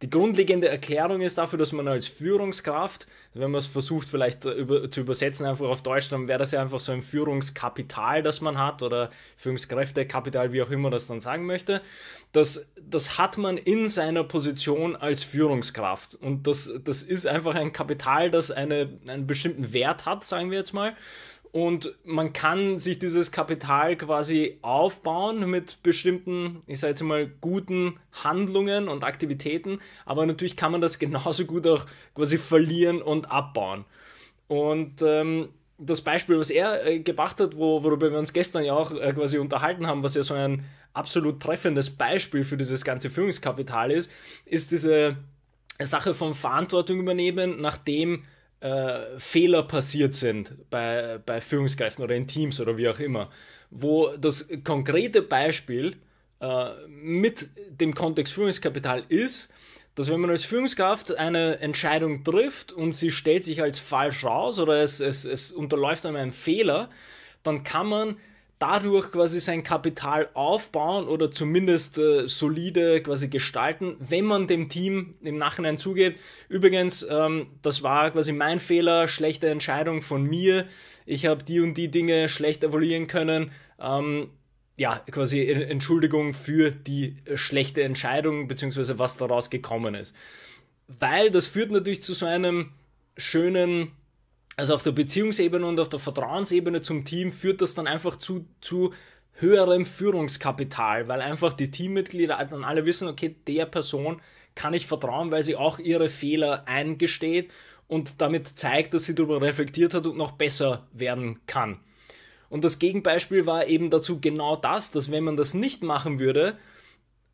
die grundlegende Erklärung ist dafür, dass man als Führungskraft, wenn man es versucht vielleicht über, zu übersetzen, einfach auf Deutsch, dann wäre das ja einfach so ein Führungskapital, das man hat oder Führungskräftekapital, wie auch immer das dann sagen möchte, das, das hat man in seiner Position als Führungskraft. Und das, das ist einfach ein Kapital, das eine, einen bestimmten Wert hat, sagen wir jetzt mal. Und man kann sich dieses Kapital quasi aufbauen mit bestimmten, ich sage jetzt mal, guten Handlungen und Aktivitäten. Aber natürlich kann man das genauso gut auch quasi verlieren und abbauen. Und ähm, das Beispiel, was er äh, gebracht hat, wo, worüber wir uns gestern ja auch äh, quasi unterhalten haben, was ja so ein absolut treffendes Beispiel für dieses ganze Führungskapital ist, ist diese Sache von Verantwortung übernehmen, nachdem äh, Fehler passiert sind bei, bei Führungskräften oder in Teams oder wie auch immer, wo das konkrete Beispiel äh, mit dem Kontext Führungskapital ist, dass wenn man als Führungskraft eine Entscheidung trifft und sie stellt sich als falsch raus oder es, es, es unterläuft einem einen Fehler, dann kann man dadurch quasi sein Kapital aufbauen oder zumindest äh, solide quasi gestalten, wenn man dem Team im Nachhinein zugeht. Übrigens, ähm, das war quasi mein Fehler, schlechte Entscheidung von mir. Ich habe die und die Dinge schlecht evaluieren können. Ähm, ja, quasi e-, Entschuldigung für die äh, schlechte Entscheidung, beziehungsweise was daraus gekommen ist. Weil das führt natürlich zu so einem schönen also auf der Beziehungsebene und auf der Vertrauensebene zum Team führt das dann einfach zu, zu höherem Führungskapital, weil einfach die Teammitglieder halt dann alle wissen, okay, der Person kann ich vertrauen, weil sie auch ihre Fehler eingesteht und damit zeigt, dass sie darüber reflektiert hat und noch besser werden kann. Und das Gegenbeispiel war eben dazu genau das, dass wenn man das nicht machen würde,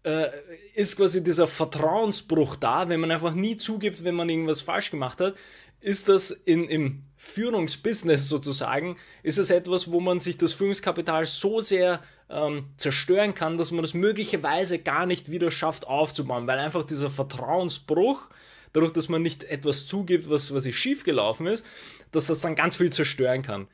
äh, ist quasi dieser Vertrauensbruch da, wenn man einfach nie zugibt, wenn man irgendwas falsch gemacht hat, ist das in, im Führungsbusiness sozusagen, ist das etwas, wo man sich das Führungskapital so sehr ähm, zerstören kann, dass man das möglicherweise gar nicht wieder schafft aufzubauen, weil einfach dieser Vertrauensbruch, dadurch, dass man nicht etwas zugibt, was, was schief gelaufen ist, dass das dann ganz viel zerstören kann.